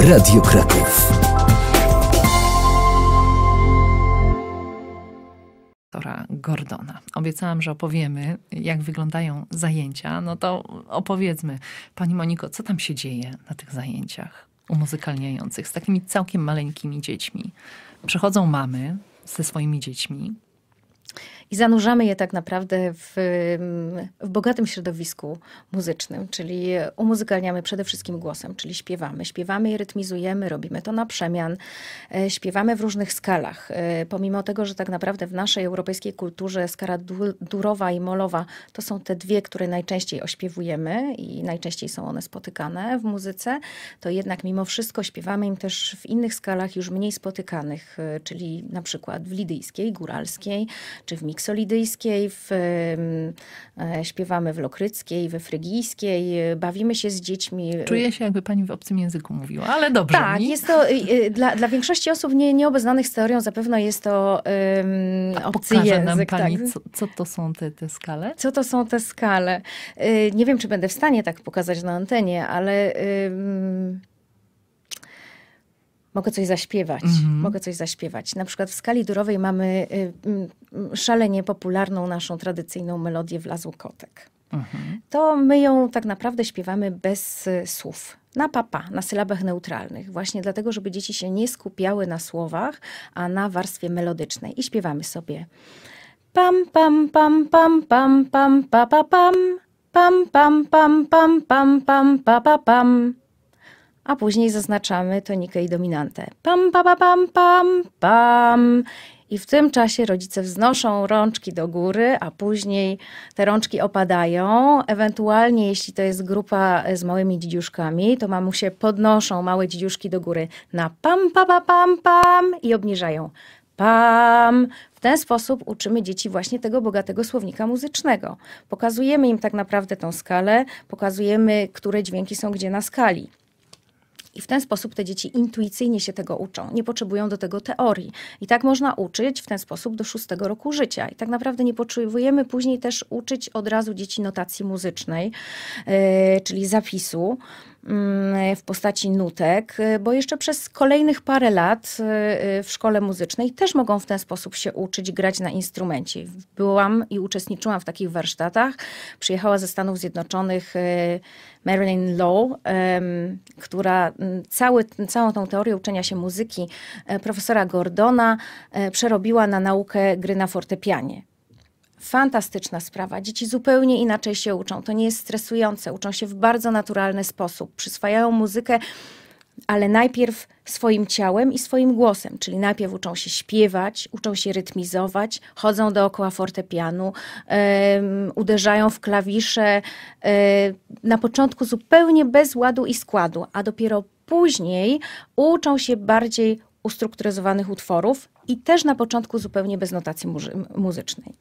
Radio Kraków. Gordona. Obiecałam, że opowiemy, jak wyglądają zajęcia. No to opowiedzmy, Pani Moniko, co tam się dzieje na tych zajęciach umuzykalniających z takimi całkiem maleńkimi dziećmi? Przychodzą mamy ze swoimi dziećmi, i zanurzamy je tak naprawdę w, w bogatym środowisku muzycznym, czyli umuzykalniamy przede wszystkim głosem, czyli śpiewamy. Śpiewamy i rytmizujemy, robimy to na przemian, e, śpiewamy w różnych skalach. E, pomimo tego, że tak naprawdę w naszej europejskiej kulturze skala durowa i molowa to są te dwie, które najczęściej ośpiewujemy i najczęściej są one spotykane w muzyce, to jednak mimo wszystko śpiewamy im też w innych skalach już mniej spotykanych, e, czyli na przykład w lidyjskiej, góralskiej czy w mikserze solidyjskiej, w, e, śpiewamy w lokryckiej, we frygijskiej, e, bawimy się z dziećmi. Czuję się jakby pani w obcym języku mówiła, ale dobrze. Tak, mi. jest to e, dla, dla większości osób nie, nieobeznanych z teorią zapewne jest to um, obcy język. Nam pani, tak. co, co, to są te, te skale? Co to są te skale? Nie wiem, czy będę w stanie tak pokazać na antenie, ale... Um, mogę coś zaśpiewać. Mm -hmm. Mogę coś zaśpiewać. Na przykład w skali durowej mamy szalenie popularną naszą tradycyjną melodię Wlazł kotek. Mhm. To my ją tak naprawdę śpiewamy bez y, słów na papa, na sylabach neutralnych, właśnie dlatego, żeby dzieci się nie skupiały na słowach, a na warstwie melodycznej. I śpiewamy sobie pam, pam, pam, pam, pam, pam, pa, pa, pam, pam, pam, pam, pam, pam, pam, pa, pa, pam. A później zaznaczamy tonikę i dominantę. Pam, pa, pa, pam, pam, pam. I w tym czasie rodzice wznoszą rączki do góry, a później te rączki opadają. Ewentualnie, jeśli to jest grupa z małymi dzidziuszkami, to mamusie podnoszą małe dzidziuszki do góry na pam, pa, pa, pam, pam i obniżają. Pam. W ten sposób uczymy dzieci właśnie tego bogatego słownika muzycznego. Pokazujemy im tak naprawdę tą skalę, pokazujemy, które dźwięki są gdzie na skali. I w ten sposób te dzieci intuicyjnie się tego uczą, nie potrzebują do tego teorii. I tak można uczyć w ten sposób do szóstego roku życia. I tak naprawdę nie potrzebujemy później też uczyć od razu dzieci notacji muzycznej, yy, czyli zapisu. Mm, w postaci nutek, y, bo jeszcze przez kolejnych parę lat y, y, w szkole muzycznej też mogą w ten sposób się uczyć grać na instrumencie. Byłam i uczestniczyłam w takich warsztatach. Przyjechała ze Stanów Zjednoczonych Marilyn Low, która mm, cały, całą tą teorię uczenia się muzyki e, profesora Gordona e, przerobiła na naukę gry na fortepianie. Fantastyczna sprawa. Dzieci zupełnie inaczej się uczą. To nie jest stresujące. Uczą się w bardzo naturalny sposób. Przyswajają muzykę, ale najpierw swoim ciałem i swoim głosem. Czyli najpierw uczą się śpiewać, uczą się rytmizować, chodzą dookoła fortepianu, uderzają w klawisze. na początku zupełnie bez ładu i składu, a dopiero później uczą się bardziej ustrukturyzowanych utworów i też na początku zupełnie bez notacji muzy- muzycznej.